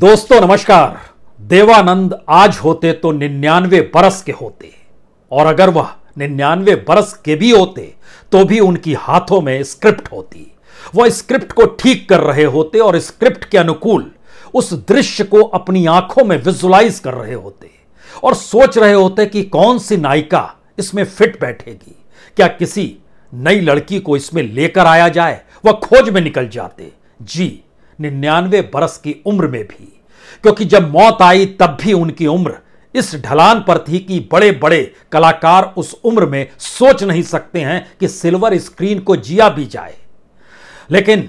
दोस्तों नमस्कार देवानंद आज होते तो निन्यानवे बरस के होते और अगर वह निन्यानवे बरस के भी होते तो भी उनकी हाथों में स्क्रिप्ट होती वह स्क्रिप्ट को ठीक कर रहे होते और स्क्रिप्ट के अनुकूल उस दृश्य को अपनी आंखों में विजुलाइज कर रहे होते और सोच रहे होते कि कौन सी नायिका इसमें फिट बैठेगी क्या किसी नई लड़की को इसमें लेकर आया जाए वह खोज में निकल जाते जी निन्यानवे बरस की उम्र में भी क्योंकि जब मौत आई तब भी उनकी उम्र इस ढलान पर थी कि बड़े बड़े कलाकार उस उम्र में सोच नहीं सकते हैं कि सिल्वर स्क्रीन को जिया भी जाए लेकिन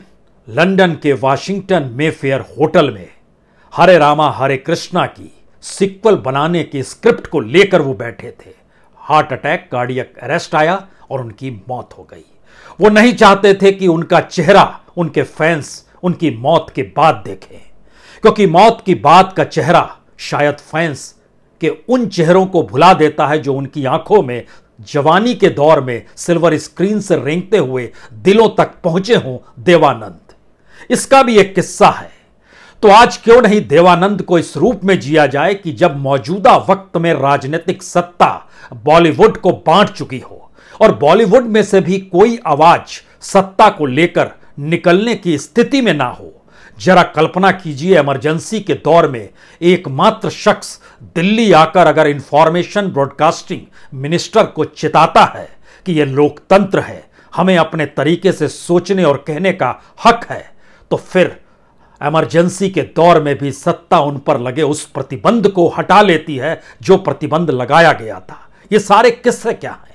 लंदन के वाशिंगटन मेफेयर होटल में हरे रामा हरे कृष्णा की सिक्वल बनाने के स्क्रिप्ट को लेकर वो बैठे थे हार्ट अटैक कार्डियक अरेस्ट आया और उनकी मौत हो गई वो नहीं चाहते थे कि उनका चेहरा उनके फैंस उनकी मौत के बाद देखें क्योंकि मौत की बात का चेहरा शायद फैंस के उन चेहरों को भुला देता है जो उनकी आंखों में जवानी के दौर में सिल्वर स्क्रीन से रेंगते हुए दिलों तक पहुंचे हों देवानंद इसका भी एक किस्सा है तो आज क्यों नहीं देवानंद को इस रूप में जिया जाए कि जब मौजूदा वक्त में राजनीतिक सत्ता बॉलीवुड को बांट चुकी हो और बॉलीवुड में से भी कोई आवाज सत्ता को लेकर निकलने की स्थिति में ना हो जरा कल्पना कीजिए इमरजेंसी के दौर में एकमात्र शख्स दिल्ली आकर अगर इंफॉर्मेशन ब्रॉडकास्टिंग मिनिस्टर को चिताता है कि यह लोकतंत्र है हमें अपने तरीके से सोचने और कहने का हक है तो फिर इमरजेंसी के दौर में भी सत्ता उन पर लगे उस प्रतिबंध को हटा लेती है जो प्रतिबंध लगाया गया था ये सारे किस्से क्या हैं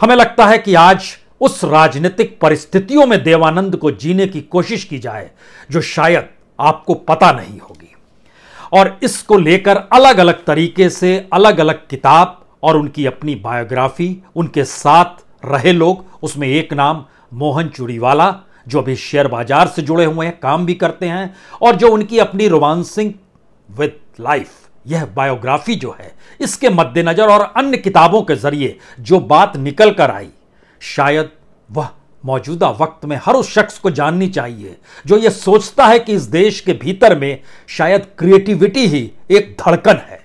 हमें लगता है कि आज उस राजनीतिक परिस्थितियों में देवानंद को जीने की कोशिश की जाए जो शायद आपको पता नहीं होगी और इसको लेकर अलग अलग तरीके से अलग अलग किताब और उनकी अपनी बायोग्राफी उनके साथ रहे लोग उसमें एक नाम मोहन चूड़ीवाला जो अभी शेयर बाजार से जुड़े हुए हैं काम भी करते हैं और जो उनकी अपनी रोमांसिंग विद लाइफ यह बायोग्राफी जो है इसके मद्देनजर और अन्य किताबों के जरिए जो बात निकल कर आई शायद वह मौजूदा वक्त में हर उस शख्स को जाननी चाहिए जो ये सोचता है कि इस देश के भीतर में शायद क्रिएटिविटी ही एक धड़कन है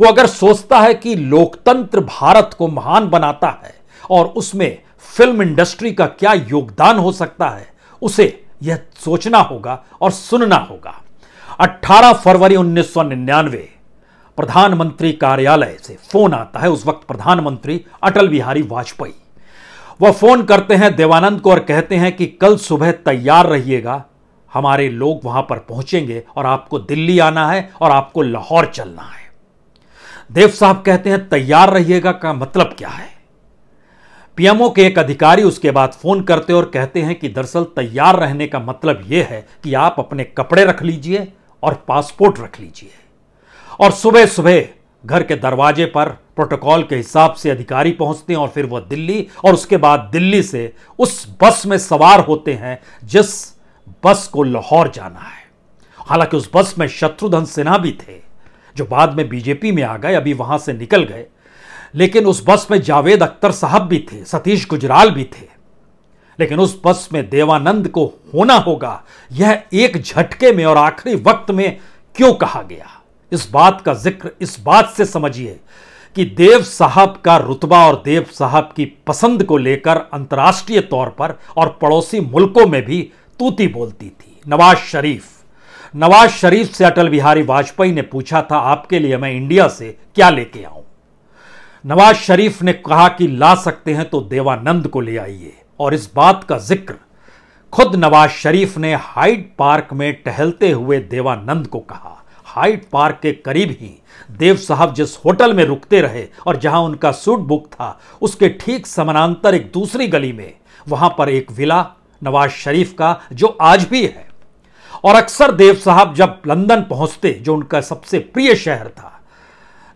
वो अगर सोचता है कि लोकतंत्र भारत को महान बनाता है और उसमें फिल्म इंडस्ट्री का क्या योगदान हो सकता है उसे यह सोचना होगा और सुनना होगा 18 फरवरी 1999 प्रधानमंत्री कार्यालय से फोन आता है उस वक्त प्रधानमंत्री अटल बिहारी वाजपेयी वह फोन करते हैं देवानंद को और कहते हैं कि कल सुबह तैयार रहिएगा हमारे लोग वहां पर पहुंचेंगे और आपको दिल्ली आना है और आपको लाहौर चलना है देव साहब कहते हैं तैयार रहिएगा का मतलब क्या है पीएमओ के एक अधिकारी उसके बाद फोन करते और कहते हैं कि दरअसल तैयार रहने का मतलब यह है कि आप अपने कपड़े रख लीजिए और पासपोर्ट रख लीजिए और सुबह सुबह घर के दरवाजे पर प्रोटोकॉल के हिसाब से अधिकारी पहुंचते हैं और फिर वह दिल्ली और उसके बाद दिल्ली से उस बस में सवार होते हैं जिस बस को लाहौर जाना है हालांकि उस बस में शत्रुधन सिन्हा भी थे जो बाद में बीजेपी में आ गए अभी वहां से निकल गए लेकिन उस बस में जावेद अख्तर साहब भी थे सतीश गुजराल भी थे लेकिन उस बस में देवानंद को होना होगा यह एक झटके में और आखिरी वक्त में क्यों कहा गया इस बात का जिक्र इस बात से समझिए कि देव साहब का रुतबा और देव साहब की पसंद को लेकर अंतर्राष्ट्रीय तौर पर और पड़ोसी मुल्कों में भी तूती बोलती थी नवाज शरीफ नवाज शरीफ से अटल बिहारी वाजपेयी ने पूछा था आपके लिए मैं इंडिया से क्या लेके आऊं नवाज शरीफ ने कहा कि ला सकते हैं तो देवानंद को ले आइए और इस बात का जिक्र खुद नवाज शरीफ ने हाइड पार्क में टहलते हुए देवानंद को कहा हाइट पार्क के करीब ही देव साहब जिस होटल में रुकते रहे और जहां उनका सूट बुक था उसके ठीक समानांतर एक दूसरी गली में वहां पर एक विला नवाज शरीफ का जो आज भी है और अक्सर देव साहब जब लंदन पहुंचते जो उनका सबसे प्रिय शहर था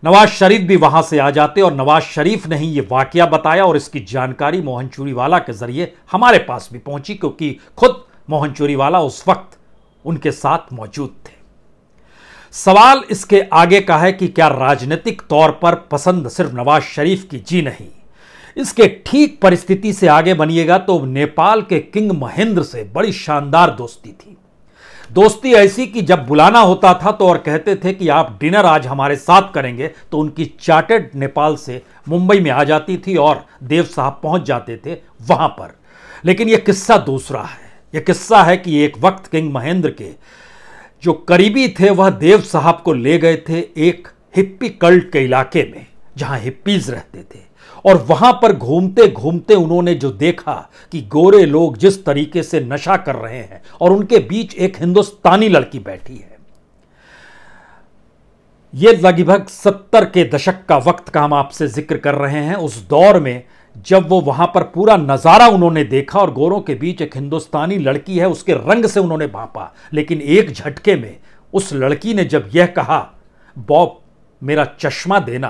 नवाज शरीफ भी वहां से आ जाते और नवाज शरीफ ने ही ये वाकया बताया और इसकी जानकारी मोहन चूरीवाला के जरिए हमारे पास भी पहुंची क्योंकि खुद मोहन चूरीवाला उस वक्त उनके साथ मौजूद थे सवाल इसके आगे का है कि क्या राजनीतिक तौर पर पसंद सिर्फ नवाज शरीफ की जी नहीं इसके ठीक परिस्थिति से आगे बनिएगा तो नेपाल के किंग महेंद्र से बड़ी शानदार दोस्ती थी दोस्ती ऐसी कि जब बुलाना होता था तो और कहते थे कि आप डिनर आज हमारे साथ करेंगे तो उनकी चार्टेड नेपाल से मुंबई में आ जाती थी और देव साहब पहुंच जाते थे वहां पर लेकिन यह किस्सा दूसरा है यह किस्सा है कि एक वक्त किंग महेंद्र के जो करीबी थे वह देव साहब को ले गए थे एक हिप्पी कल्ट के इलाके में जहां हिप्पीज रहते थे और वहां पर घूमते घूमते उन्होंने जो देखा कि गोरे लोग जिस तरीके से नशा कर रहे हैं और उनके बीच एक हिंदुस्तानी लड़की बैठी है ये लगभग सत्तर के दशक का वक्त का हम आपसे जिक्र कर रहे हैं उस दौर में जब वो वहां पर पूरा नज़ारा उन्होंने देखा और गोरों के बीच एक हिंदुस्तानी लड़की है उसके रंग से उन्होंने भापा लेकिन एक झटके में उस लड़की ने जब यह कहा बॉब मेरा चश्मा देना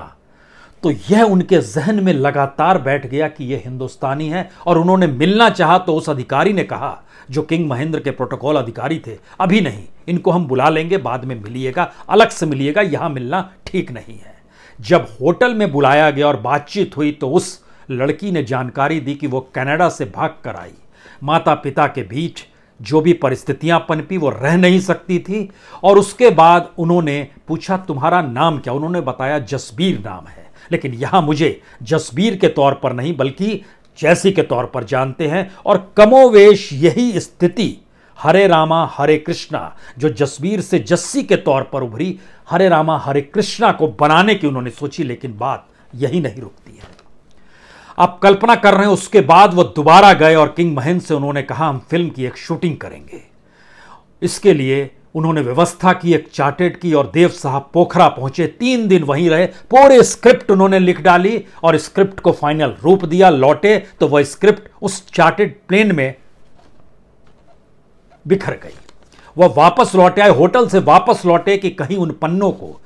तो यह उनके जहन में लगातार बैठ गया कि यह हिंदुस्तानी है और उन्होंने मिलना चाहा तो उस अधिकारी ने कहा जो किंग महेंद्र के प्रोटोकॉल अधिकारी थे अभी नहीं इनको हम बुला लेंगे बाद में मिलिएगा अलग से मिलिएगा यहां मिलना ठीक नहीं है जब होटल में बुलाया गया और बातचीत हुई तो उस लड़की ने जानकारी दी कि वो कनाडा से भाग कर आई माता पिता के बीच जो भी परिस्थितियां पनपी वो रह नहीं सकती थी और उसके बाद उन्होंने पूछा तुम्हारा नाम क्या उन्होंने बताया जसबीर नाम है लेकिन यहाँ मुझे जसबीर के तौर पर नहीं बल्कि जैसी के तौर पर जानते हैं और कमोवेश यही स्थिति हरे रामा हरे कृष्णा जो जसबीर से जस्सी के तौर पर उभरी हरे रामा हरे कृष्णा को बनाने की उन्होंने सोची लेकिन बात यही नहीं रुकती है आप कल्पना कर रहे हैं उसके बाद वो दोबारा गए और किंग महेंद्र से उन्होंने कहा हम फिल्म की एक शूटिंग करेंगे इसके लिए उन्होंने व्यवस्था की एक चार्टेड की और देव साहब पोखरा पहुंचे तीन दिन वहीं रहे पूरे स्क्रिप्ट उन्होंने लिख डाली और स्क्रिप्ट को फाइनल रूप दिया लौटे तो वह स्क्रिप्ट उस चार्टेड प्लेन में बिखर गई वह वापस लौटे आए होटल से वापस लौटे कि कहीं उन पन्नों को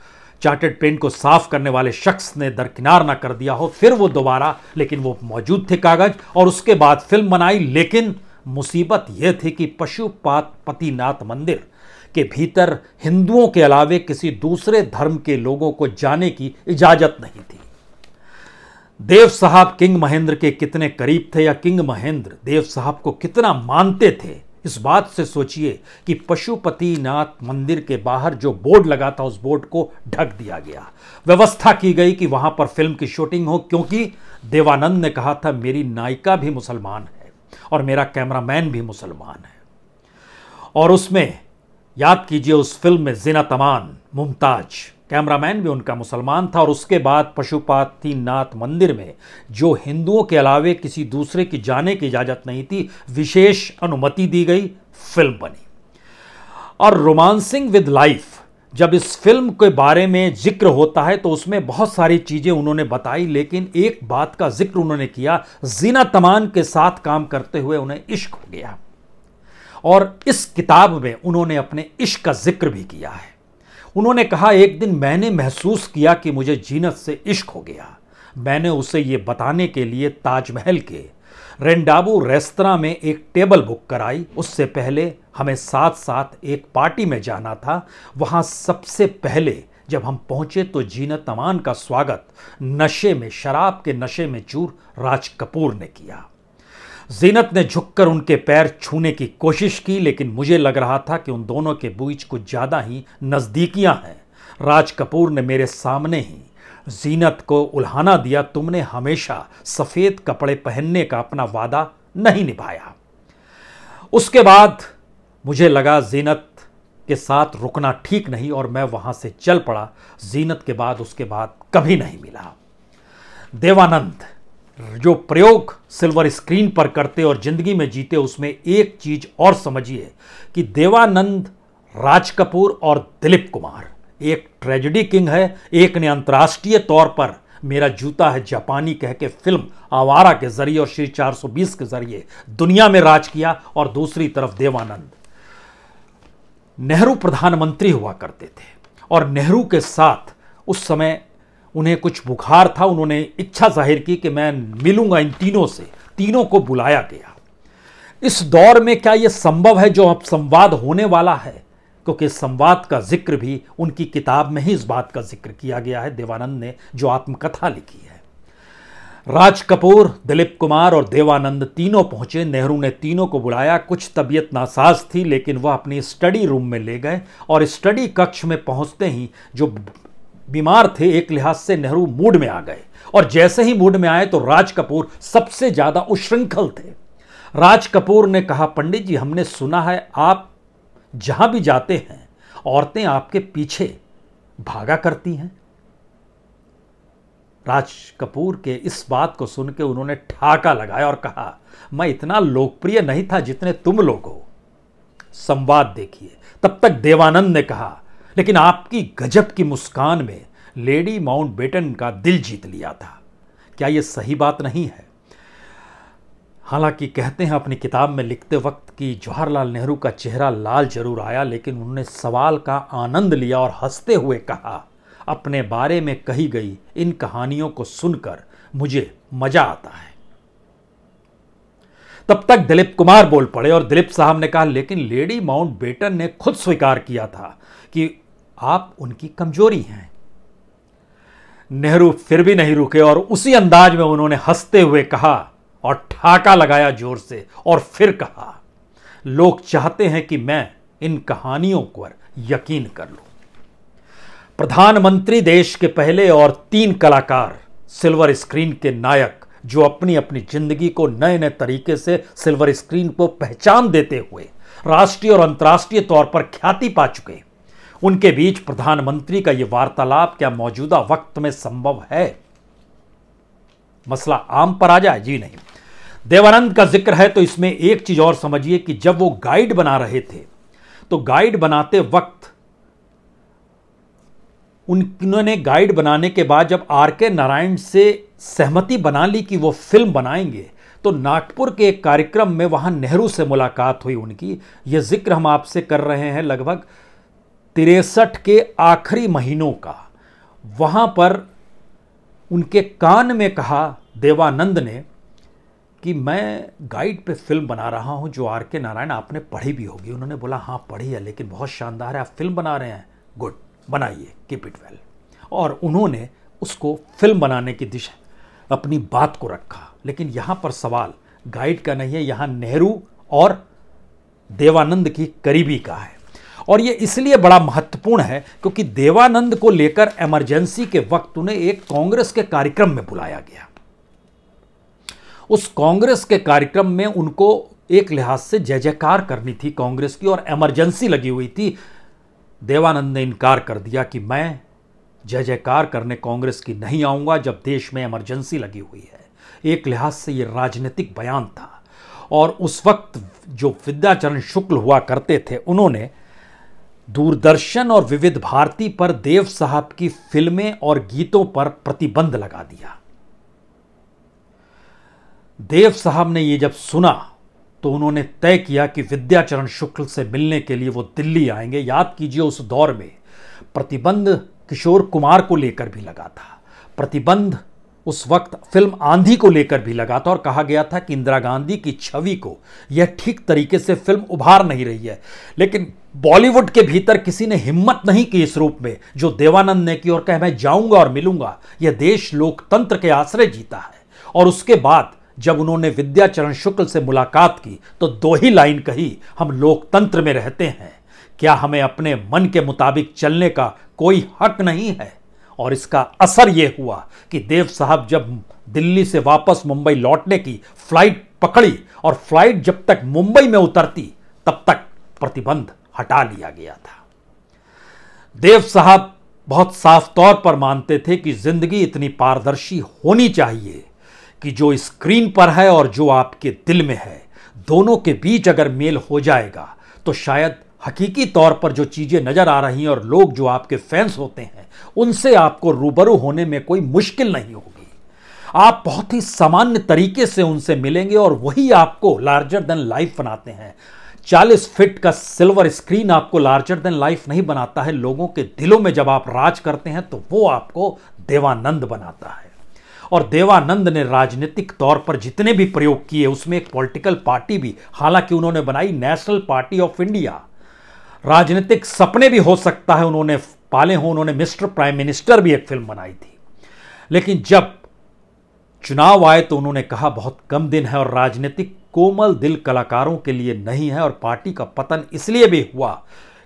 चार्टेड पेन को साफ करने वाले शख्स ने दरकिनार ना कर दिया हो फिर वो दोबारा लेकिन वो मौजूद थे कागज और उसके बाद फिल्म बनाई लेकिन मुसीबत यह थी कि पशुपात पतिनाथ मंदिर के भीतर हिंदुओं के अलावे किसी दूसरे धर्म के लोगों को जाने की इजाज़त नहीं थी देव साहब किंग महेंद्र के कितने करीब थे या किंग महेंद्र देव साहब को कितना मानते थे इस बात से सोचिए कि पशुपतिनाथ मंदिर के बाहर जो बोर्ड लगा था उस बोर्ड को ढक दिया गया व्यवस्था की गई कि वहां पर फिल्म की शूटिंग हो क्योंकि देवानंद ने कहा था मेरी नायिका भी मुसलमान है और मेरा कैमरामैन भी मुसलमान है और उसमें याद कीजिए उस फिल्म में जिना तमान मुमताज़ कैमरामैन भी उनका मुसलमान था और उसके बाद पशुपाति नाथ मंदिर में जो हिंदुओं के अलावे किसी दूसरे की जाने की इजाज़त नहीं थी विशेष अनुमति दी गई फिल्म बनी और रोमांसिंग विद लाइफ जब इस फिल्म के बारे में जिक्र होता है तो उसमें बहुत सारी चीज़ें उन्होंने बताई लेकिन एक बात का जिक्र उन्होंने किया जीना तमान के साथ काम करते हुए उन्हें इश्क हो गया और इस किताब में उन्होंने अपने इश्क का जिक्र भी किया है उन्होंने कहा एक दिन मैंने महसूस किया कि मुझे जीनत से इश्क हो गया मैंने उसे ये बताने के लिए ताजमहल के रेंडाबू रेस्तरा में एक टेबल बुक कराई उससे पहले हमें साथ साथ एक पार्टी में जाना था वहाँ सबसे पहले जब हम पहुंचे तो जीनत अमान का स्वागत नशे में शराब के नशे में चूर राज कपूर ने किया जीनत ने झुककर उनके पैर छूने की कोशिश की लेकिन मुझे लग रहा था कि उन दोनों के बीच कुछ ज़्यादा ही नज़दीकियां हैं राज कपूर ने मेरे सामने ही जीनत को उल्हाना दिया तुमने हमेशा सफ़ेद कपड़े पहनने का अपना वादा नहीं निभाया उसके बाद मुझे लगा जीनत के साथ रुकना ठीक नहीं और मैं वहाँ से चल पड़ा जीनत के बाद उसके बाद कभी नहीं मिला देवानंद जो प्रयोग सिल्वर स्क्रीन पर करते और ज़िंदगी में जीते उसमें एक चीज़ और समझिए कि देवानंद राज कपूर और दिलीप कुमार एक ट्रेजिडी किंग है एक ने अंतर्राष्ट्रीय तौर पर मेरा जूता है जापानी कह के फिल्म आवारा के जरिए और श्री 420 के जरिए दुनिया में राज किया और दूसरी तरफ देवानंद नेहरू प्रधानमंत्री हुआ करते थे और नेहरू के साथ उस समय उन्हें कुछ बुखार था उन्होंने इच्छा जाहिर की कि मैं मिलूंगा इन तीनों से तीनों को बुलाया गया इस दौर में क्या यह संभव है जो अब संवाद होने वाला है क्योंकि संवाद का जिक्र भी उनकी किताब में ही इस बात का जिक्र किया गया है देवानंद ने जो आत्मकथा लिखी है राज कपूर दिलीप कुमार और देवानंद तीनों पहुंचे नेहरू ने तीनों को बुलाया कुछ तबीयत नासाज थी लेकिन वह अपनी स्टडी रूम में ले गए और स्टडी कक्ष में पहुंचते ही जो बीमार थे एक लिहाज से नेहरू मूड में आ गए और जैसे ही मूड में आए तो राज कपूर सबसे ज्यादा उश्रृंखल थे राज कपूर ने कहा पंडित जी हमने सुना है आप जहां भी जाते हैं औरतें आपके पीछे भागा करती हैं राज कपूर के इस बात को सुन के उन्होंने ठाका लगाया और कहा मैं इतना लोकप्रिय नहीं था जितने तुम लोग हो संवाद देखिए तब तक देवानंद ने कहा लेकिन आपकी गजब की मुस्कान में लेडी माउंट बेटन का दिल जीत लिया था क्या यह सही बात नहीं है हालांकि कहते हैं अपनी किताब में लिखते वक्त कि जवाहरलाल नेहरू का चेहरा लाल जरूर आया लेकिन उन्होंने सवाल का आनंद लिया और हंसते हुए कहा अपने बारे में कही गई इन कहानियों को सुनकर मुझे मजा आता है तब तक दिलीप कुमार बोल पड़े और दिलीप साहब ने कहा लेकिन लेडी माउंट बेटन ने खुद स्वीकार किया था कि आप उनकी कमजोरी हैं नेहरू फिर भी नहीं रुके और उसी अंदाज में उन्होंने हंसते हुए कहा और ठाका लगाया जोर से और फिर कहा लोग चाहते हैं कि मैं इन कहानियों पर यकीन कर लूं प्रधानमंत्री देश के पहले और तीन कलाकार सिल्वर स्क्रीन के नायक जो अपनी अपनी जिंदगी को नए नए तरीके से सिल्वर स्क्रीन को पहचान देते हुए राष्ट्रीय और अंतर्राष्ट्रीय तौर पर ख्याति पा चुके हैं उनके बीच प्रधानमंत्री का यह वार्तालाप क्या मौजूदा वक्त में संभव है मसला आम पर आ जाए जी नहीं देवानंद का जिक्र है तो इसमें एक चीज और समझिए कि जब वो गाइड बना रहे थे तो गाइड बनाते वक्त उन्होंने गाइड बनाने के बाद जब आर के नारायण से सहमति बना ली कि वो फिल्म बनाएंगे तो नागपुर के एक कार्यक्रम में वहां नेहरू से मुलाकात हुई उनकी यह जिक्र हम आपसे कर रहे हैं लगभग तिरसठ के आखिरी महीनों का वहाँ पर उनके कान में कहा देवानंद ने कि मैं गाइड पे फिल्म बना रहा हूँ जो आर के नारायण आपने पढ़ी भी होगी उन्होंने बोला हाँ पढ़ी है लेकिन बहुत शानदार है आप फिल्म बना रहे हैं गुड बनाइए कीप इट वेल और उन्होंने उसको फिल्म बनाने की दिशा अपनी बात को रखा लेकिन यहाँ पर सवाल गाइड का नहीं है यहाँ नेहरू और देवानंद की करीबी का है और ये इसलिए बड़ा महत्वपूर्ण है क्योंकि देवानंद को लेकर इमरजेंसी के वक्त उन्हें एक कांग्रेस के कार्यक्रम में बुलाया गया उस कांग्रेस के कार्यक्रम में उनको एक लिहाज से जय जयकार करनी थी कांग्रेस की और इमरजेंसी लगी हुई थी देवानंद ने इनकार कर दिया कि मैं जय जयकार करने कांग्रेस की नहीं आऊंगा जब देश में इमरजेंसी लगी हुई है एक लिहाज से ये राजनीतिक बयान था और उस वक्त जो विद्याचरण शुक्ल हुआ करते थे उन्होंने दूरदर्शन और विविध भारती पर देव साहब की फिल्में और गीतों पर प्रतिबंध लगा दिया देव साहब ने यह जब सुना तो उन्होंने तय किया कि विद्याचरण शुक्ल से मिलने के लिए वो दिल्ली आएंगे याद कीजिए उस दौर में प्रतिबंध किशोर कुमार को लेकर भी लगा था प्रतिबंध उस वक्त फिल्म आंधी को लेकर भी लगा था और कहा गया था कि इंदिरा गांधी की छवि को यह ठीक तरीके से फिल्म उभार नहीं रही है लेकिन बॉलीवुड के भीतर किसी ने हिम्मत नहीं की इस रूप में जो देवानंद ने की और कह मैं जाऊंगा और मिलूंगा यह देश लोकतंत्र के आश्रय जीता है और उसके बाद जब उन्होंने विद्याचरण शुक्ल से मुलाकात की तो दो ही लाइन कही हम लोकतंत्र में रहते हैं क्या हमें अपने मन के मुताबिक चलने का कोई हक नहीं है और इसका असर यह हुआ कि देव साहब जब दिल्ली से वापस मुंबई लौटने की फ्लाइट पकड़ी और फ्लाइट जब तक मुंबई में उतरती तब तक प्रतिबंध हटा लिया गया था देव साहब बहुत साफ तौर पर मानते थे कि जिंदगी इतनी पारदर्शी होनी चाहिए कि जो स्क्रीन पर है और जो आपके दिल में है दोनों के बीच अगर मेल हो जाएगा तो शायद हकीकी तौर पर जो चीज़ें नज़र आ रही हैं और लोग जो आपके फैंस होते हैं उनसे आपको रूबरू होने में कोई मुश्किल नहीं होगी आप बहुत ही सामान्य तरीके से उनसे मिलेंगे और वही आपको लार्जर देन लाइफ बनाते हैं चालीस फिट का सिल्वर स्क्रीन आपको लार्जर देन लाइफ नहीं बनाता है लोगों के दिलों में जब आप राज करते हैं तो वो आपको देवानंद बनाता है और देवानंद ने राजनीतिक तौर पर जितने भी प्रयोग किए उसमें एक पॉलिटिकल पार्टी भी हालांकि उन्होंने बनाई नेशनल पार्टी ऑफ इंडिया राजनीतिक सपने भी हो सकता है उन्होंने पाले हों उन्होंने मिस्टर प्राइम मिनिस्टर भी एक फिल्म बनाई थी लेकिन जब चुनाव आए तो उन्होंने कहा बहुत कम दिन है और राजनीतिक कोमल दिल कलाकारों के लिए नहीं है और पार्टी का पतन इसलिए भी हुआ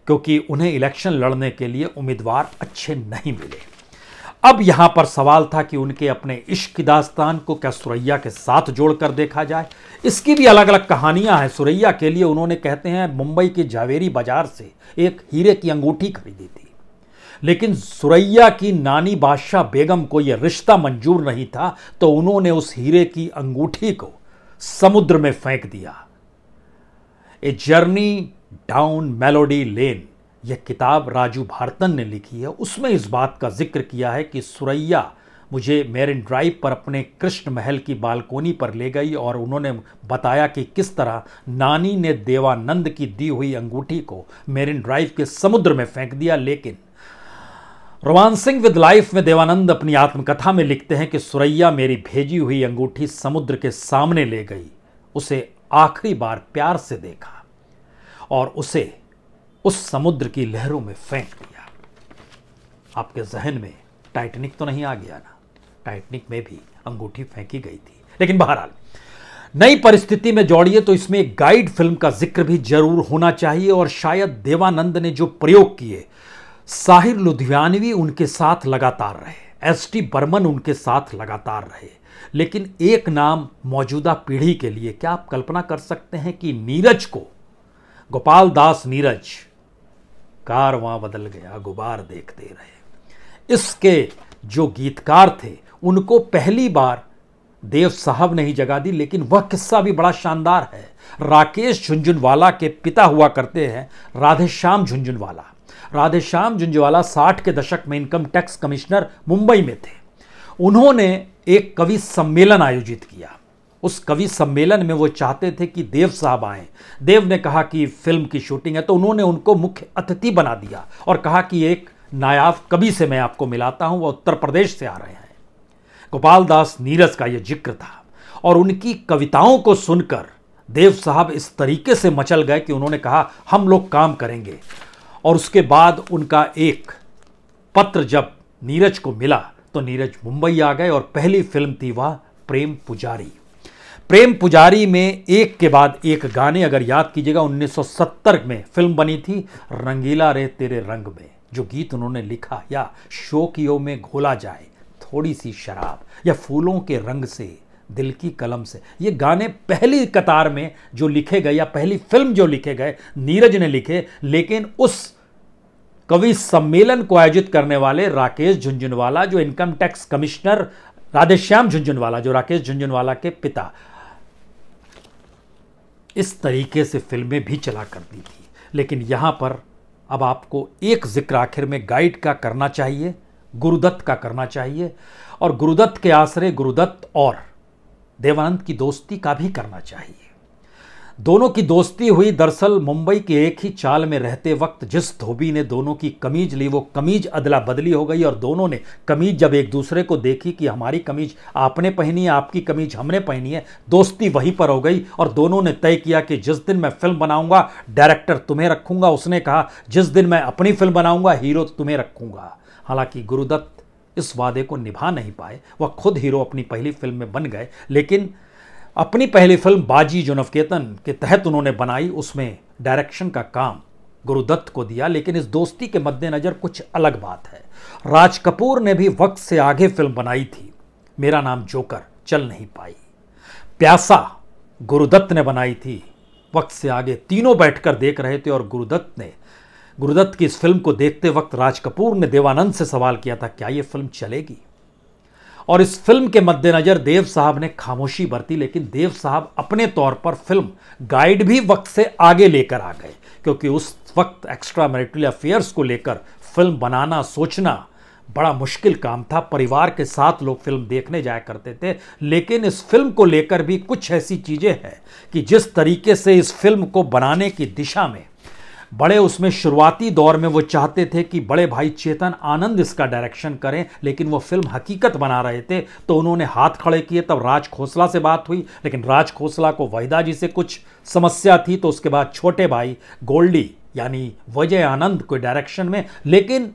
क्योंकि उन्हें इलेक्शन लड़ने के लिए उम्मीदवार अच्छे नहीं मिले अब यहां पर सवाल था कि उनके अपने इश्क की दास्तान को क्या सुरैया के साथ जोड़कर देखा जाए इसकी भी अलग अलग कहानियां हैं सुरैया के लिए उन्होंने कहते हैं मुंबई के जावेरी बाजार से एक हीरे की अंगूठी खरीदी थी लेकिन सुरैया की नानी बादशाह बेगम को यह रिश्ता मंजूर नहीं था तो उन्होंने उस हीरे की अंगूठी को समुद्र में फेंक दिया a journey down melody lane यह किताब राजू भारतन ने लिखी है उसमें इस बात का जिक्र किया है कि सुरैया मुझे मेरिन ड्राइव पर अपने कृष्ण महल की बालकोनी पर ले गई और उन्होंने बताया कि किस तरह नानी ने देवानंद की दी हुई अंगूठी को मेरिन ड्राइव के समुद्र में फेंक दिया लेकिन रोमांसिंग विद लाइफ में देवानंद अपनी आत्मकथा में लिखते हैं कि सुरैया मेरी भेजी हुई अंगूठी समुद्र के सामने ले गई उसे आखिरी बार प्यार से देखा और उसे उस समुद्र की लहरों में फेंक दिया आपके जहन में टाइटनिक तो नहीं आ गया ना टाइटनिक में भी अंगूठी फेंकी गई थी लेकिन बहरहाल नई परिस्थिति में जोड़िए तो इसमें एक गाइड फिल्म का जिक्र भी जरूर होना चाहिए और शायद देवानंद ने जो प्रयोग किए साहिर लुधियानवी उनके साथ लगातार रहे एस टी बर्मन उनके साथ लगातार रहे लेकिन एक नाम मौजूदा पीढ़ी के लिए क्या आप कल्पना कर सकते हैं कि नीरज को गोपाल दास नीरज कार वहां बदल गया गुबार देखते रहे इसके जो गीतकार थे उनको पहली बार देव साहब ने ही जगा दी लेकिन वह किस्सा भी बड़ा शानदार है राकेश झुंझुनवाला के पिता हुआ करते हैं राधेश्याम झुंझुनवाला राधेश्याम झुंझुवाला साठ के दशक में इनकम टैक्स कमिश्नर मुंबई में थे उन्होंने एक कवि सम्मेलन आयोजित किया उस कवि सम्मेलन में वो चाहते थे कि देव साहब आए देव ने कहा कि फिल्म की शूटिंग है तो उन्होंने उनको मुख्य अतिथि बना दिया और कहा कि एक नायाब कवि से मैं आपको मिलाता हूं वह उत्तर प्रदेश से आ रहे हैं गोपाल दास नीरज का यह जिक्र था और उनकी कविताओं को सुनकर देव साहब इस तरीके से मचल गए कि उन्होंने कहा हम लोग काम करेंगे और उसके बाद उनका एक पत्र जब नीरज को मिला तो नीरज मुंबई आ गए और पहली फिल्म थी वह प्रेम पुजारी प्रेम पुजारी में एक के बाद एक गाने अगर याद कीजिएगा 1970 में फिल्म बनी थी रंगीला रे तेरे रंग में जो गीत उन्होंने लिखा या शोकियों में घोला जाए थोड़ी सी शराब या फूलों के रंग से दिल की कलम से ये गाने पहली कतार में जो लिखे गए या पहली फिल्म जो लिखे गए नीरज ने लिखे लेकिन उस कवि सम्मेलन को आयोजित करने वाले राकेश झुंझुनवाला जो income tax commissioner Radheshyam Jhunjhunwala जो राकेश झुंझुनवाला के पिता इस तरीके से फिल्में भी चला करती थी लेकिन यहां पर अब आपको एक जिक्र आखिर में गाइड का करना चाहिए गुरुदत्त का करना चाहिए और गुरुदत्त के आसरे गुरुदत्त और देवानंद की दोस्ती का भी करना चाहिए दोनों की दोस्ती हुई दरअसल मुंबई के एक ही चाल में रहते वक्त जिस धोबी ने दोनों की कमीज ली वो कमीज अदला बदली हो गई और दोनों ने कमीज जब एक दूसरे को देखी कि हमारी कमीज आपने पहनी है आपकी कमीज हमने पहनी है दोस्ती वहीं पर हो गई और दोनों ने तय किया कि जिस दिन मैं फिल्म बनाऊंगा डायरेक्टर तुम्हें रखूंगा उसने कहा जिस दिन मैं अपनी फिल्म बनाऊंगा हीरो तुम्हें रखूंगा हालांकि गुरुदत्त इस वादे को निभा नहीं पाए वह खुद हीरो अपनी पहली फिल्म में बन गए लेकिन अपनी पहली फिल्म बाजी जो नवकेतन के तहत उन्होंने बनाई उसमें डायरेक्शन का काम गुरुदत्त को दिया लेकिन इस दोस्ती के मद्देनज़र कुछ अलग बात है राज कपूर ने भी वक्त से आगे फिल्म बनाई थी मेरा नाम जोकर चल नहीं पाई प्यासा गुरुदत्त ने बनाई थी वक्त से आगे तीनों बैठकर देख रहे थे और गुरुदत्त ने गुरुदत्त की इस फिल्म को देखते वक्त राज कपूर ने देवानंद से सवाल किया था क्या ये फिल्म चलेगी और इस फिल्म के मद्देनज़र देव साहब ने खामोशी बरती लेकिन देव साहब अपने तौर पर फिल्म गाइड भी वक्त से आगे लेकर आ गए क्योंकि उस वक्त एक्स्ट्रा मैरिटल अफेयर्स को लेकर फिल्म बनाना सोचना बड़ा मुश्किल काम था परिवार के साथ लोग फिल्म देखने जाया करते थे लेकिन इस फिल्म को लेकर भी कुछ ऐसी चीज़ें हैं कि जिस तरीके से इस फिल्म को बनाने की दिशा में बड़े उसमें शुरुआती दौर में वो चाहते थे कि बड़े भाई चेतन आनंद इसका डायरेक्शन करें लेकिन वो फिल्म हकीकत बना रहे थे तो उन्होंने हाथ खड़े किए तब राज खोसला से बात हुई लेकिन राज खोसला को वहीदा जी से कुछ समस्या थी तो उसके बाद छोटे भाई गोल्डी यानी वजय आनंद को डायरेक्शन में लेकिन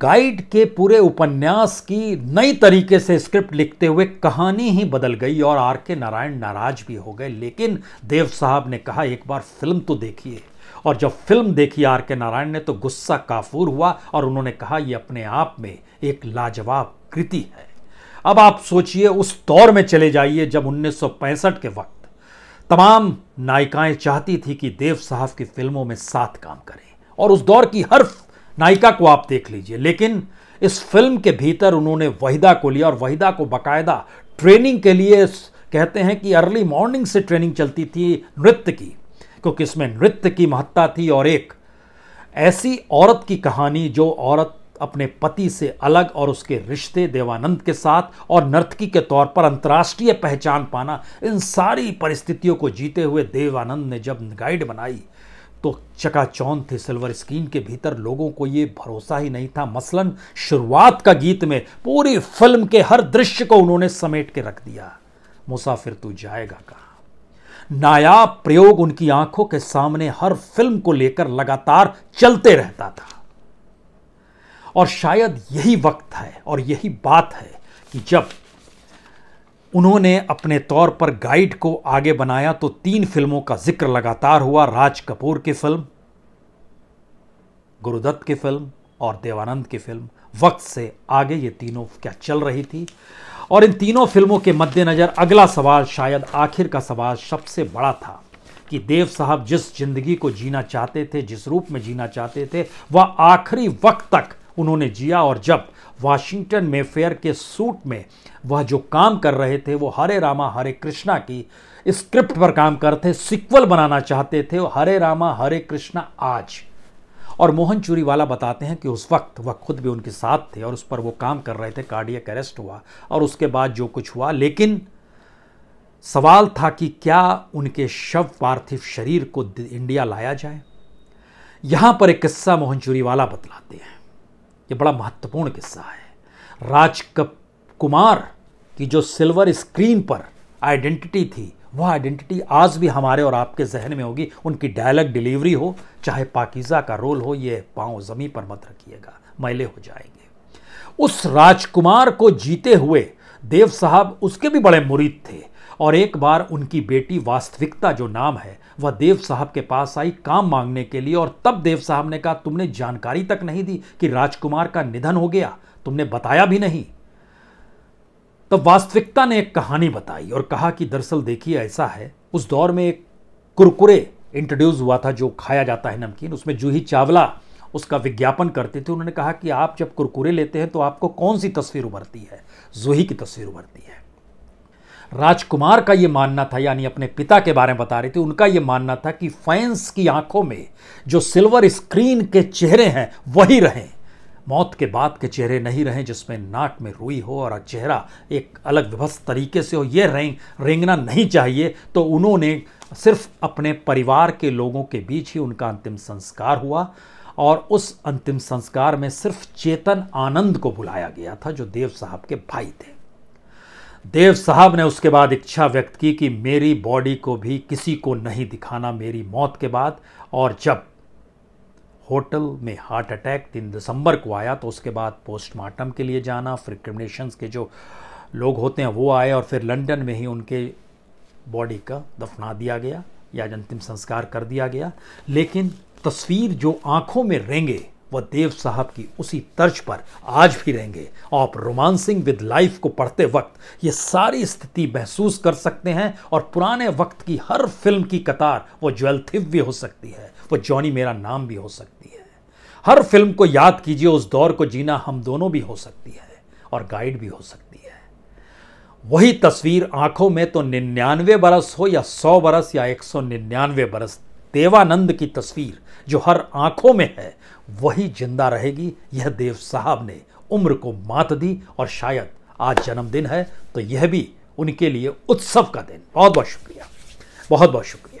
गाइड के पूरे उपन्यास की नई तरीके से स्क्रिप्ट लिखते हुए कहानी ही बदल गई और आर के नारायण नाराज भी हो गए लेकिन देव साहब ने कहा एक बार फिल्म तो देखिए और जब फिल्म देखी आर के नारायण ने तो गुस्सा काफूर हुआ और उन्होंने कहा यह अपने आप में एक लाजवाब कृति है अब आप सोचिए उस दौर में चले जाइए जब उन्नीस के वक्त तमाम नायिकाएं चाहती थी कि देव साहब की फिल्मों में साथ काम करें और उस दौर की हर नायिका को आप देख लीजिए लेकिन इस फिल्म के भीतर उन्होंने वहीदा को लिया और वहीदा को बाकायदा ट्रेनिंग के लिए कहते हैं कि अर्ली मॉर्निंग से ट्रेनिंग चलती थी नृत्य की क्योंकि इसमें नृत्य की महत्ता थी और एक ऐसी औरत की कहानी जो औरत अपने पति से अलग और उसके रिश्ते देवानंद के साथ और नर्तकी के तौर पर अंतर्राष्ट्रीय पहचान पाना इन सारी परिस्थितियों को जीते हुए देवानंद ने जब गाइड बनाई तो चकाचौंध थे सिल्वर स्क्रीन के भीतर लोगों को ये भरोसा ही नहीं था मसलन शुरुआत का गीत में पूरी फिल्म के हर दृश्य को उन्होंने समेट के रख दिया मुसाफिर तू जाएगा कहा नायाब प्रयोग उनकी आंखों के सामने हर फिल्म को लेकर लगातार चलते रहता था और शायद यही वक्त है और यही बात है कि जब उन्होंने अपने तौर पर गाइड को आगे बनाया तो तीन फिल्मों का जिक्र लगातार हुआ राज कपूर की फिल्म गुरुदत्त की फिल्म और देवानंद की फिल्म वक्त से आगे ये तीनों क्या चल रही थी और इन तीनों फिल्मों के मद्देनज़र अगला सवाल शायद आखिर का सवाल सबसे बड़ा था कि देव साहब जिस जिंदगी को जीना चाहते थे जिस रूप में जीना चाहते थे वह आखिरी वक्त तक उन्होंने जिया और जब वाशिंगटन में फेयर के सूट में वह जो काम कर रहे थे वो हरे रामा हरे कृष्णा की स्क्रिप्ट पर काम करते सिक्वल बनाना चाहते थे हरे रामा हरे कृष्णा आज और मोहन वाला बताते हैं कि उस वक्त वह खुद भी उनके साथ थे और उस पर वो काम कर रहे थे कार्डियक अरेस्ट हुआ और उसके बाद जो कुछ हुआ लेकिन सवाल था कि क्या उनके शव पार्थिव शरीर को इंडिया लाया जाए यहां पर एक किस्सा मोहन वाला बतलाते हैं ये बड़ा महत्वपूर्ण किस्सा है राज कुमार की जो सिल्वर स्क्रीन पर आइडेंटिटी थी वह आइडेंटिटी आज भी हमारे और आपके जहन में होगी उनकी डायलॉग डिलीवरी हो चाहे पाकिज़ा का रोल हो ये पाँव जमी पर मत रखिएगा मैले हो जाएंगे उस राजकुमार को जीते हुए देव साहब उसके भी बड़े मुरीद थे और एक बार उनकी बेटी वास्तविकता जो नाम है वह देव साहब के पास आई काम मांगने के लिए और तब देव साहब ने कहा तुमने जानकारी तक नहीं दी कि राजकुमार का निधन हो गया तुमने बताया भी नहीं तब वास्तविकता ने एक कहानी बताई और कहा कि दरअसल देखिए ऐसा है उस दौर में एक कुरकुरे इंट्रोड्यूस हुआ था जो खाया जाता है नमकीन उसमें जूही चावला उसका विज्ञापन करते थे उन्होंने कहा कि आप जब कुरकुरे लेते हैं तो आपको कौन सी तस्वीर उभरती है जूही की तस्वीर उभरती है राजकुमार का ये मानना था यानी अपने पिता के बारे में बता रही थी उनका ये मानना था कि फैंस की आंखों में जो सिल्वर स्क्रीन के चेहरे हैं वही रहें मौत के बाद के चेहरे नहीं रहें जिसमें नाक में रुई हो और चेहरा एक अलग विभत्स तरीके से हो ये रेंग रेंगना नहीं चाहिए तो उन्होंने सिर्फ अपने परिवार के लोगों के बीच ही उनका अंतिम संस्कार हुआ और उस अंतिम संस्कार में सिर्फ चेतन आनंद को बुलाया गया था जो देव साहब के भाई थे देव साहब ने उसके बाद इच्छा व्यक्त की कि मेरी बॉडी को भी किसी को नहीं दिखाना मेरी मौत के बाद और जब होटल में हार्ट अटैक तीन दिसंबर को आया तो उसके बाद पोस्टमार्टम के लिए जाना फिर क्रिमिनेशंस के जो लोग होते हैं वो आए और फिर लंदन में ही उनके बॉडी का दफना दिया गया या अंतिम संस्कार कर दिया गया लेकिन तस्वीर जो आंखों में रेंगे वह देव साहब की उसी तर्ज पर आज भी रहेंगे आप रोमांसिंग विद लाइफ को पढ़ते वक्त ये सारी स्थिति महसूस कर सकते हैं और पुराने वक्त की हर फिल्म की कतार वो ज्वेलथिव भी हो सकती है वो जॉनी मेरा नाम भी हो सकती है हर फिल्म को याद कीजिए उस दौर को जीना हम दोनों भी हो सकती है और गाइड भी हो सकती है वही तस्वीर आंखों में तो निन्यानवे बरस हो या सौ बरस या एक सौ निन्यानवे बरस देवानंद की तस्वीर जो हर आंखों में है वही जिंदा रहेगी यह देव साहब ने उम्र को मात दी और शायद आज जन्मदिन है तो यह भी उनके लिए उत्सव का दिन बहुत बहुत शुक्रिया बहुत बहुत शुक्रिया